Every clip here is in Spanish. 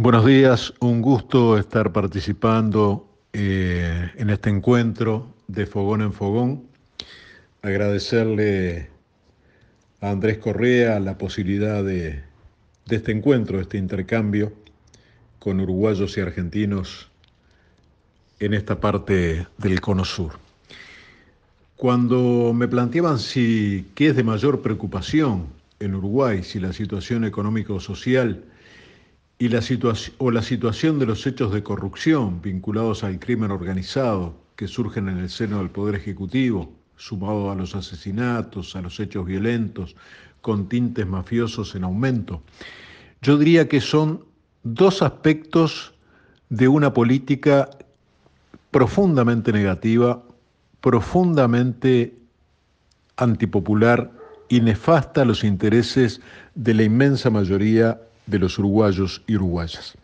Buenos días, un gusto estar participando eh, en este encuentro de Fogón en Fogón. Agradecerle a Andrés Correa la posibilidad de, este encuentro, de este intercambio con uruguayos y argentinos en esta parte del Cono Sur. Cuando me planteaban si qué es de mayor preocupación en Uruguay, si la situación económico-social, y la o la situación de los hechos de corrupción vinculados al crimen organizado que surgen en el seno del Poder Ejecutivo, sumado a los asesinatos, a los hechos violentos, con tintes mafiosos en aumento. Yo diría que son dos aspectos de una política profundamente negativa, profundamente antipopular y nefasta a los intereses de la inmensa mayoría de los uruguayos y uruguayas.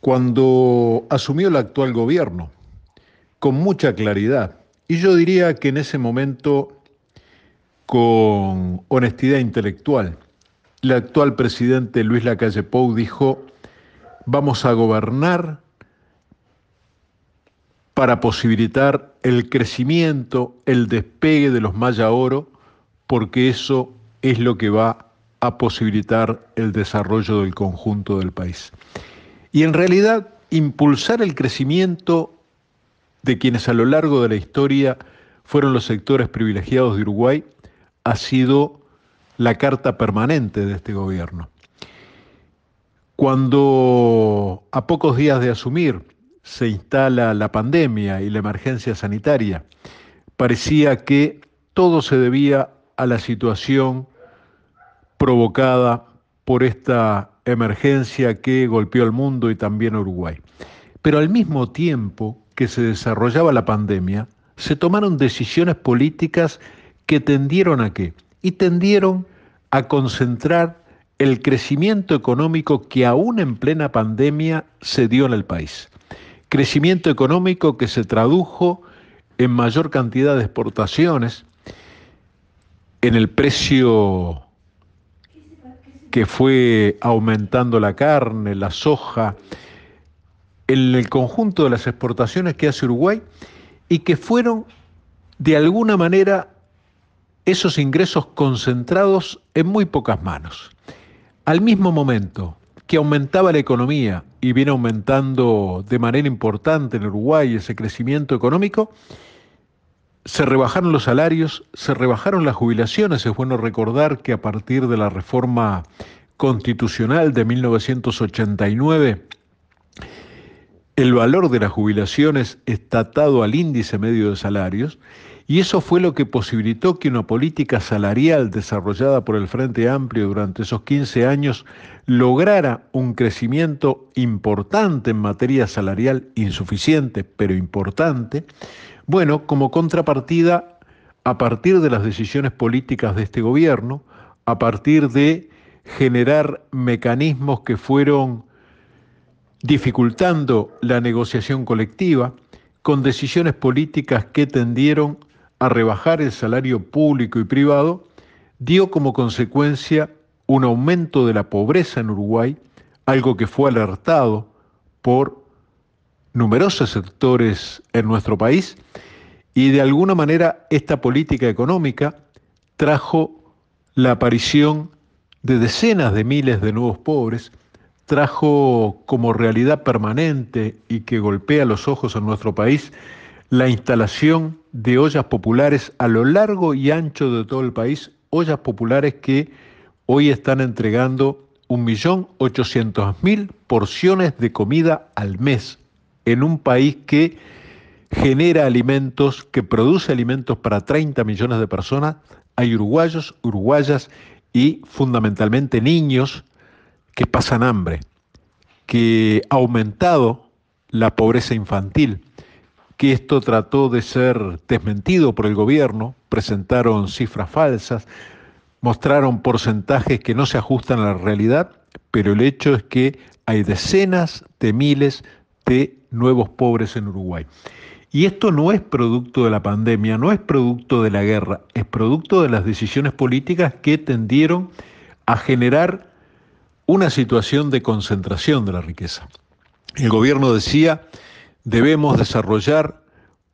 Cuando asumió el actual gobierno, con mucha claridad, y yo diría que en ese momento con honestidad intelectual, el actual presidente Luis Lacalle Pou dijo, vamos a gobernar para posibilitar el crecimiento, el despegue de los Maya Oro, porque eso es lo que va a a posibilitar el desarrollo del conjunto del país. Y en realidad, impulsar el crecimiento de quienes a lo largo de la historia fueron los sectores privilegiados de Uruguay ha sido la carta permanente de este gobierno. Cuando a pocos días de asumir se instala la pandemia y la emergencia sanitaria, parecía que todo se debía a la situación provocada por esta emergencia que golpeó al mundo y también a Uruguay. Pero al mismo tiempo que se desarrollaba la pandemia, se tomaron decisiones políticas que tendieron a qué? Y tendieron a concentrar el crecimiento económico que aún en plena pandemia se dio en el país. Crecimiento económico que se tradujo en mayor cantidad de exportaciones, en el precio que fue aumentando la carne, la soja, el, el conjunto de las exportaciones que hace Uruguay y que fueron de alguna manera esos ingresos concentrados en muy pocas manos. Al mismo momento que aumentaba la economía y viene aumentando de manera importante en Uruguay ese crecimiento económico, se rebajaron los salarios, se rebajaron las jubilaciones. Es bueno recordar que a partir de la reforma constitucional de 1989, el valor de las jubilaciones está atado al índice medio de salarios y eso fue lo que posibilitó que una política salarial desarrollada por el Frente Amplio durante esos 15 años lograra un crecimiento importante en materia salarial, insuficiente, pero importante, bueno, como contrapartida, a partir de las decisiones políticas de este gobierno, a partir de generar mecanismos que fueron dificultando la negociación colectiva, con decisiones políticas que tendieron a rebajar el salario público y privado, dio como consecuencia un aumento de la pobreza en Uruguay, algo que fue alertado por numerosos sectores en nuestro país y de alguna manera esta política económica trajo la aparición de decenas de miles de nuevos pobres, trajo como realidad permanente y que golpea los ojos en nuestro país la instalación de ollas populares a lo largo y ancho de todo el país, ollas populares que hoy están entregando 1.800.000 porciones de comida al mes en un país que genera alimentos, que produce alimentos para 30 millones de personas, hay uruguayos, uruguayas y fundamentalmente niños que pasan hambre, que ha aumentado la pobreza infantil, que esto trató de ser desmentido por el gobierno, presentaron cifras falsas, mostraron porcentajes que no se ajustan a la realidad, pero el hecho es que hay decenas de miles de nuevos pobres en Uruguay. Y esto no es producto de la pandemia, no es producto de la guerra, es producto de las decisiones políticas que tendieron a generar una situación de concentración de la riqueza. El gobierno decía, debemos desarrollar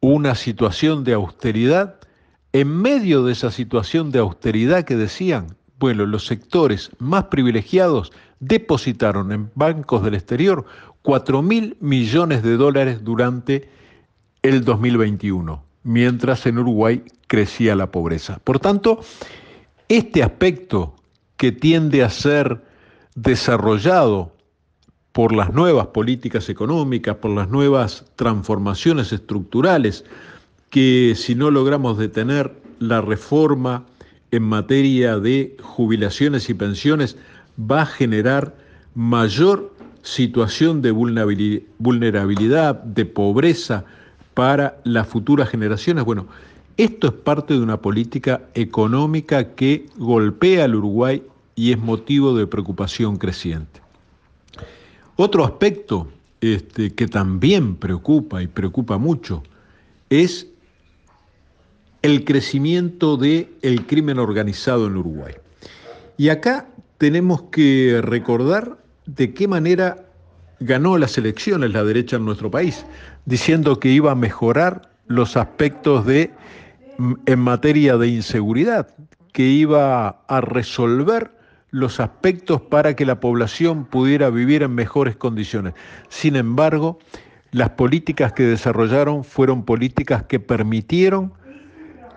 una situación de austeridad. En medio de esa situación de austeridad que decían, los sectores más privilegiados, depositaron en bancos del exterior 4 mil millones de dólares durante el 2021, mientras en Uruguay crecía la pobreza. Por tanto, este aspecto que tiende a ser desarrollado por las nuevas políticas económicas, por las nuevas transformaciones estructurales, que si no logramos detener la reforma en materia de jubilaciones y pensiones va a generar mayor situación de vulnerabilidad, de pobreza para las futuras generaciones. Bueno, esto es parte de una política económica que golpea al Uruguay y es motivo de preocupación creciente. Otro aspecto este, que también preocupa y preocupa mucho es el crecimiento del el crimen organizado en Uruguay. Y acá tenemos que recordar de qué manera ganó las elecciones la derecha en nuestro país, diciendo que iba a mejorar los aspectos de en materia de inseguridad, que iba a resolver los aspectos para que la población pudiera vivir en mejores condiciones. Sin embargo, las políticas que desarrollaron fueron políticas que permitieron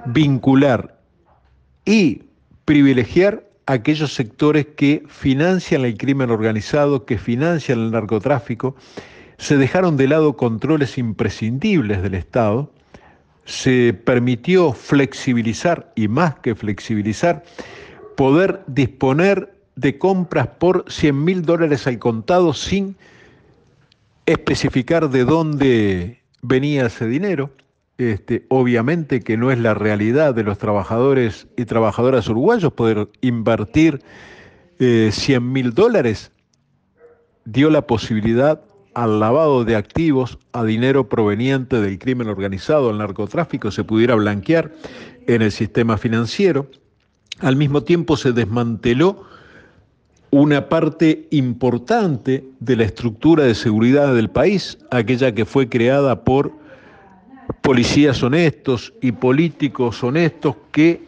vincular y privilegiar aquellos sectores que financian el crimen organizado, que financian el narcotráfico, se dejaron de lado controles imprescindibles del Estado, se permitió flexibilizar y más que flexibilizar, poder disponer de compras por 100 mil dólares al contado sin especificar de dónde venía ese dinero. Este, obviamente que no es la realidad de los trabajadores y trabajadoras uruguayos poder invertir 100 eh, mil dólares. Dio la posibilidad al lavado de activos, a dinero proveniente del crimen organizado, al narcotráfico, se pudiera blanquear en el sistema financiero. Al mismo tiempo se desmanteló una parte importante de la estructura de seguridad del país, aquella que fue creada por policías honestos y políticos honestos que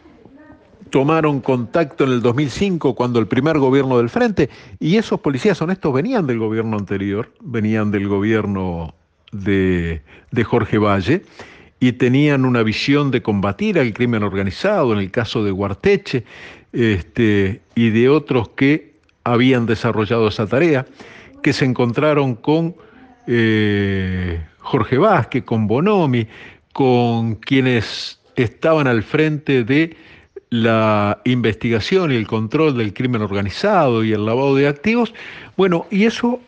tomaron contacto en el 2005 cuando el primer gobierno del frente, y esos policías honestos venían del gobierno anterior, venían del gobierno de, Jorge Valle, y tenían una visión de combatir al crimen organizado, en el caso de Guarteche, este, y de otros que habían desarrollado esa tarea, que se encontraron con... Eh, Jorge Vázquez, con Bonomi, con quienes estaban al frente de la investigación y el control del crimen organizado y el lavado de activos. Bueno, y eso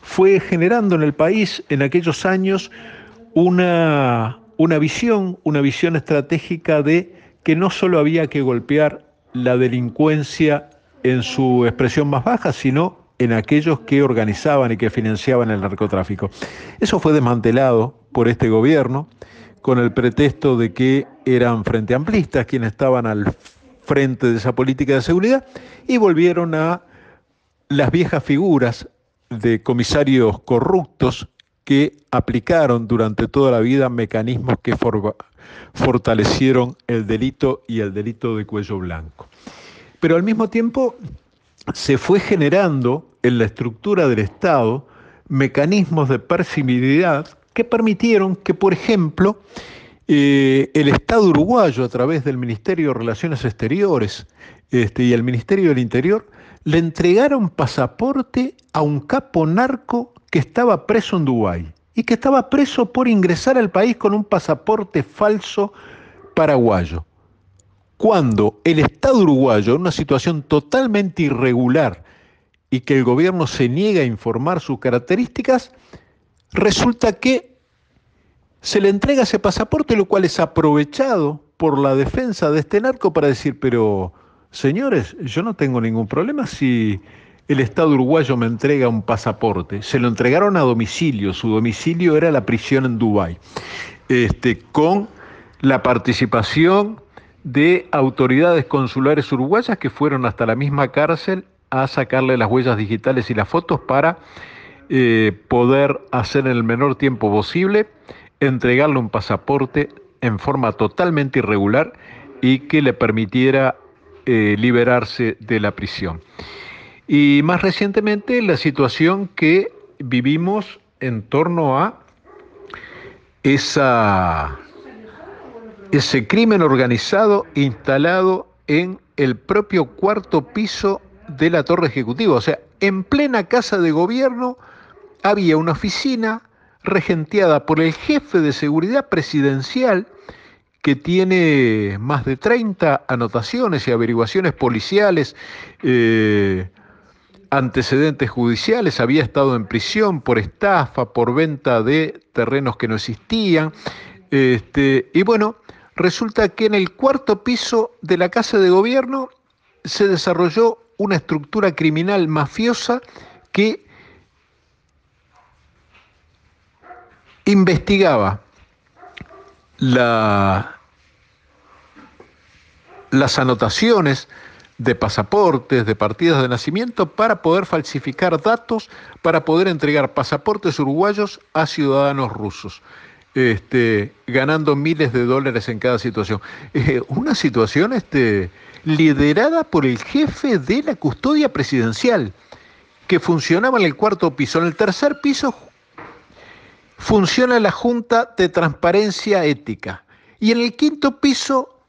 fue generando en el país en aquellos años una, una visión, una visión estratégica de que no solo había que golpear la delincuencia en su expresión más baja, sino en aquellos que organizaban y que financiaban el narcotráfico. Eso fue desmantelado por este gobierno con el pretexto de que eran frente amplistas quienes estaban al frente de esa política de seguridad y volvieron a las viejas figuras de comisarios corruptos que aplicaron durante toda la vida mecanismos que fortalecieron el delito y el delito de cuello blanco. Pero al mismo tiempo se fue generando en la estructura del Estado mecanismos de percibilidad que permitieron que, por ejemplo, eh, el Estado uruguayo, a través del Ministerio de Relaciones Exteriores este, y el Ministerio del Interior, le entregaron pasaporte a un capo narco que estaba preso en Dubái y que estaba preso por ingresar al país con un pasaporte falso paraguayo cuando el Estado uruguayo, en una situación totalmente irregular y que el gobierno se niega a informar sus características, resulta que se le entrega ese pasaporte, lo cual es aprovechado por la defensa de este narco para decir, pero señores, yo no tengo ningún problema si el Estado uruguayo me entrega un pasaporte. Se lo entregaron a domicilio, su domicilio era la prisión en Dubái, este, con la participación de autoridades consulares uruguayas que fueron hasta la misma cárcel a sacarle las huellas digitales y las fotos para eh, poder hacer en el menor tiempo posible, entregarle un pasaporte en forma totalmente irregular y que le permitiera eh, liberarse de la prisión. Y más recientemente la situación que vivimos en torno a esa ese crimen organizado instalado en el propio cuarto piso de la torre ejecutiva. O sea, en plena casa de gobierno había una oficina regenteada por el jefe de seguridad presidencial que tiene más de 30 anotaciones y averiguaciones policiales, eh, antecedentes judiciales, había estado en prisión por estafa, por venta de terrenos que no existían. Este, y bueno, resulta que en el cuarto piso de la Casa de Gobierno se desarrolló una estructura criminal mafiosa que investigaba las anotaciones de pasaportes, de partidas de nacimiento, para poder falsificar datos, para poder entregar pasaportes uruguayos a ciudadanos rusos este, ganando miles de dólares en cada situación. Eh, una situación este, liderada por el jefe de la custodia presidencial, que funcionaba en el cuarto piso. En el tercer piso funciona la Junta de Transparencia Ética. Y en el quinto piso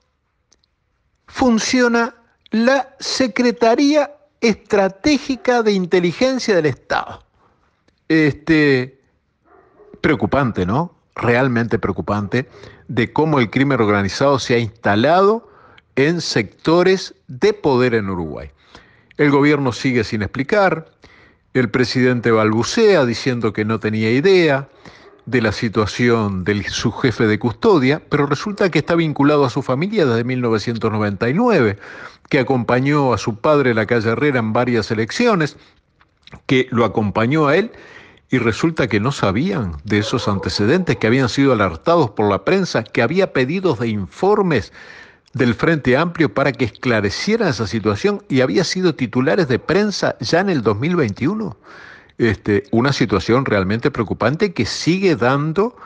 funciona la Secretaría Estratégica de Inteligencia del Estado. Este, preocupante, ¿no? realmente preocupante de cómo el crimen organizado se ha instalado en sectores de poder en Uruguay. El gobierno sigue sin explicar, el presidente balbucea diciendo que no tenía idea de la situación de su jefe de custodia, pero resulta que está vinculado a su familia desde 1999, que acompañó a su padre en la calle Herrera en varias elecciones, que lo acompañó a él y resulta que no sabían de esos antecedentes, que habían sido alertados por la prensa, que había pedidos de informes del Frente Amplio para que esclarecieran esa situación y había sido titulares de prensa ya en el 2021. Este, una situación realmente preocupante que sigue dando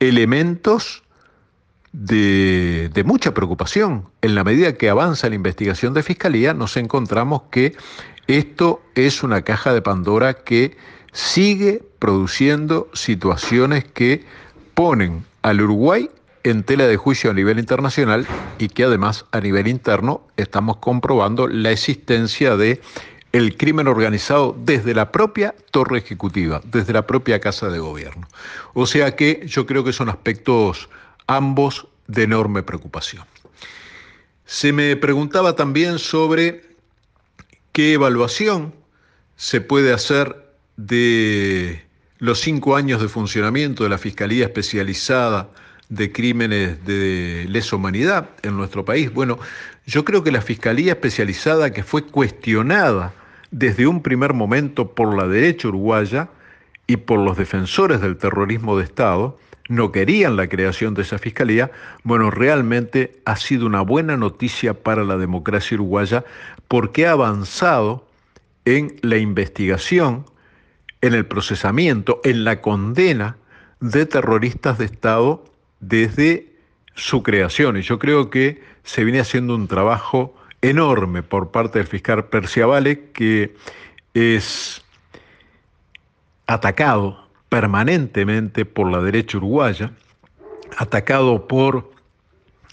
elementos de, mucha preocupación. En la medida que avanza la investigación de Fiscalía, nos encontramos que esto es una caja de Pandora que sigue produciendo situaciones que ponen al Uruguay en tela de juicio a nivel internacional y que además a nivel interno estamos comprobando la existencia de el crimen organizado desde la propia torre ejecutiva, desde la propia casa de gobierno. O sea que yo creo que son aspectos ambos de enorme preocupación. Se me preguntaba también sobre qué evaluación se puede hacer de los cinco años de funcionamiento de la Fiscalía Especializada de Crímenes de Lesa Humanidad en nuestro país. Bueno, yo creo que la Fiscalía Especializada que fue cuestionada desde un primer momento por la derecha uruguaya y por los defensores del terrorismo de Estado, no querían la creación de esa fiscalía, bueno, realmente ha sido una buena noticia para la democracia uruguaya porque ha avanzado en la investigación en el procesamiento, en la condena de terroristas de Estado desde su creación. Y yo creo que se viene haciendo un trabajo enorme por parte del fiscal Perciavale, que es atacado permanentemente por la derecha uruguaya, atacado por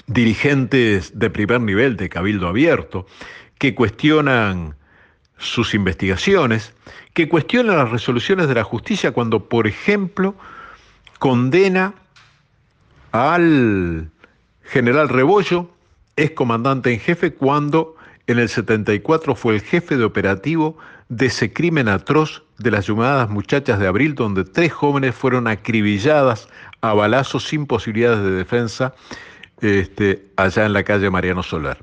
dirigentes de primer nivel de Cabildo Abierto, que cuestionan sus investigaciones, que cuestiona las resoluciones de la justicia cuando, por ejemplo, condena al general Rebollo, ex comandante en jefe, cuando en el 74 fue el jefe de operativo de ese crimen atroz de las llamadas muchachas de abril, donde tres jóvenes fueron acribilladas a balazos sin posibilidades de defensa este, allá en la calle Mariano Solar.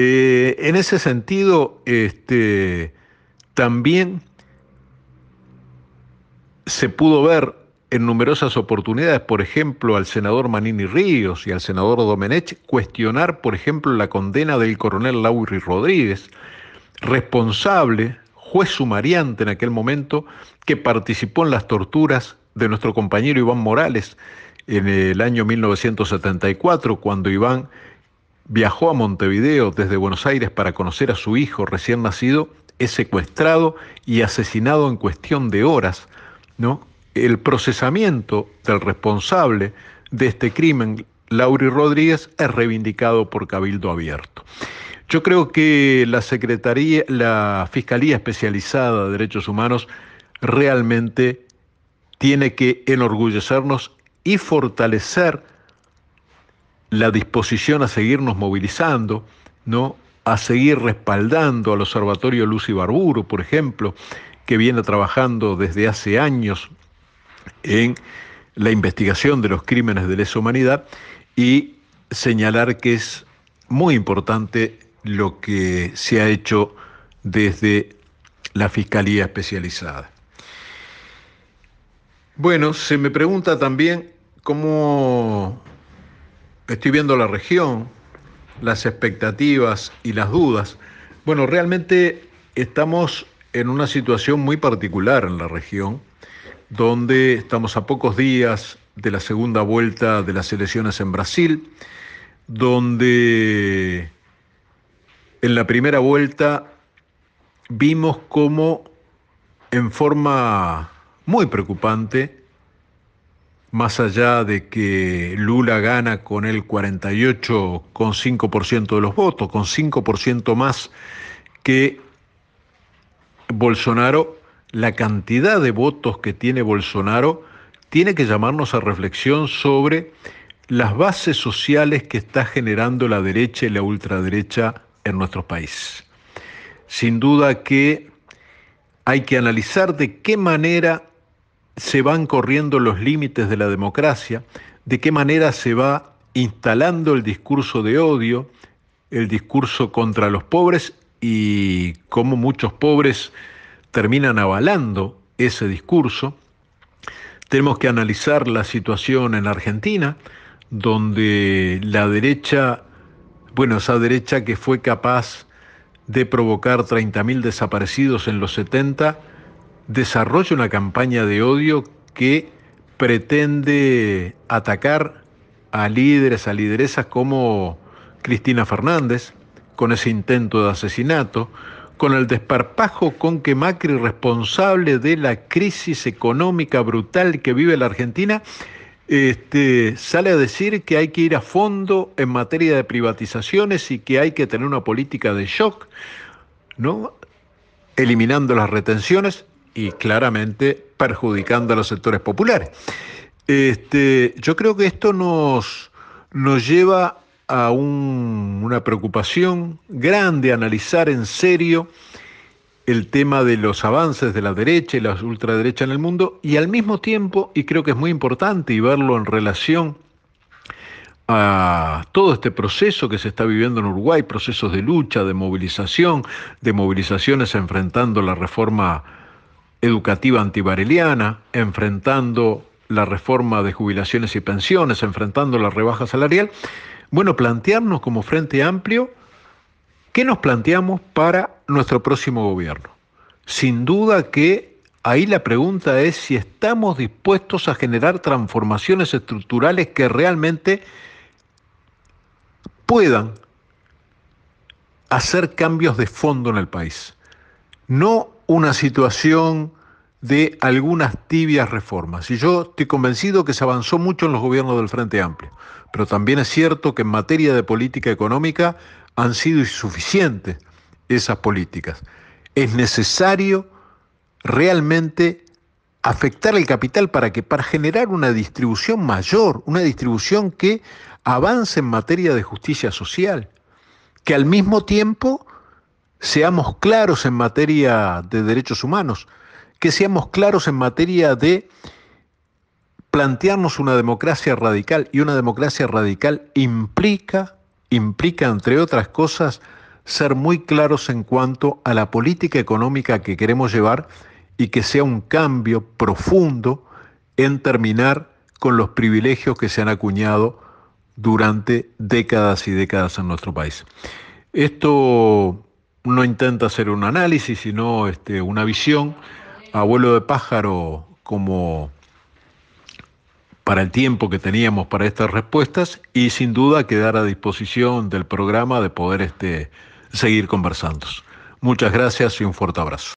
Eh, en ese sentido, este, también se pudo ver en numerosas oportunidades, por ejemplo, al senador Manini Ríos y al senador Domenech cuestionar, por ejemplo, la condena del coronel Lauri Rodríguez, responsable, juez sumariante en aquel momento, que participó en las torturas de nuestro compañero Iván Morales en el año 1974, cuando Iván viajó a Montevideo desde Buenos Aires para conocer a su hijo recién nacido, es secuestrado y asesinado en cuestión de horas, ¿no? El procesamiento del responsable de este crimen, Lauri Rodríguez, es reivindicado por Cabildo Abierto. Yo creo que la Secretaría, la Fiscalía Especializada de Derechos Humanos realmente tiene que enorgullecernos y fortalecer la disposición a seguirnos movilizando, ¿no? a seguir respaldando al Observatorio Luz y Barburo, por ejemplo, que viene trabajando desde hace años en la investigación de los crímenes de lesa humanidad y señalar que es muy importante lo que se ha hecho desde la Fiscalía Especializada. Bueno, se me pregunta también cómo Estoy viendo la región, las expectativas y las dudas. Bueno, realmente estamos en una situación muy particular en la región, donde estamos a pocos días de la segunda vuelta de las elecciones en Brasil, donde en la primera vuelta vimos cómo en forma muy preocupante más allá de que Lula gana con el 48,5% de los votos, con 5% más que Bolsonaro, la cantidad de votos que tiene Bolsonaro tiene que llamarnos a reflexión sobre las bases sociales que está generando la derecha y la ultraderecha en nuestro país. Sin duda que hay que analizar de qué manera se van corriendo los límites de la democracia, de qué manera se va instalando el discurso de odio, el discurso contra los pobres y cómo muchos pobres terminan avalando ese discurso. Tenemos que analizar la situación en Argentina, donde la derecha, bueno, esa derecha que fue capaz de provocar 30.000 desaparecidos en los 70, desarrolla una campaña de odio que pretende atacar a líderes, a lideresas como Cristina Fernández, con ese intento de asesinato, con el desparpajo con que Macri, responsable de la crisis económica brutal que vive la Argentina, este, sale a decir que hay que ir a fondo en materia de privatizaciones y que hay que tener una política de shock, ¿no? eliminando las retenciones y claramente perjudicando a los sectores populares. Este, yo creo que esto nos, nos lleva a una preocupación grande, analizar en serio el tema de los avances de la derecha y la ultraderecha en el mundo y al mismo tiempo, y creo que es muy importante y verlo en relación a todo este proceso que se está viviendo en Uruguay, procesos de lucha, de movilización, de movilizaciones enfrentando la reforma educativa antibareliana, enfrentando la reforma de jubilaciones y pensiones, enfrentando la rebaja salarial. Bueno, plantearnos como Frente Amplio qué nos planteamos para nuestro próximo gobierno. Sin duda que ahí la pregunta es si estamos dispuestos a generar transformaciones estructurales que realmente puedan hacer cambios de fondo en el país. No una situación de algunas tibias reformas. Y yo estoy convencido que se avanzó mucho en los gobiernos del Frente Amplio, pero también es cierto que en materia de política económica han sido insuficientes esas políticas. Es necesario realmente afectar el capital para que para generar una distribución mayor, una distribución que avance en materia de justicia social, que al mismo tiempo seamos claros en materia de derechos humanos, que seamos claros en materia de plantearnos una democracia radical y una democracia radical implica, implica entre otras cosas, ser muy claros en cuanto a la política económica que queremos llevar y que sea un cambio profundo en terminar con los privilegios que se han acuñado durante décadas y décadas en nuestro país. Esto no intenta hacer un análisis, sino este, una visión. Abuelo de pájaro, como para el tiempo que teníamos para estas respuestas y sin duda quedar a disposición del programa de poder este, seguir conversando. Muchas gracias y un fuerte abrazo.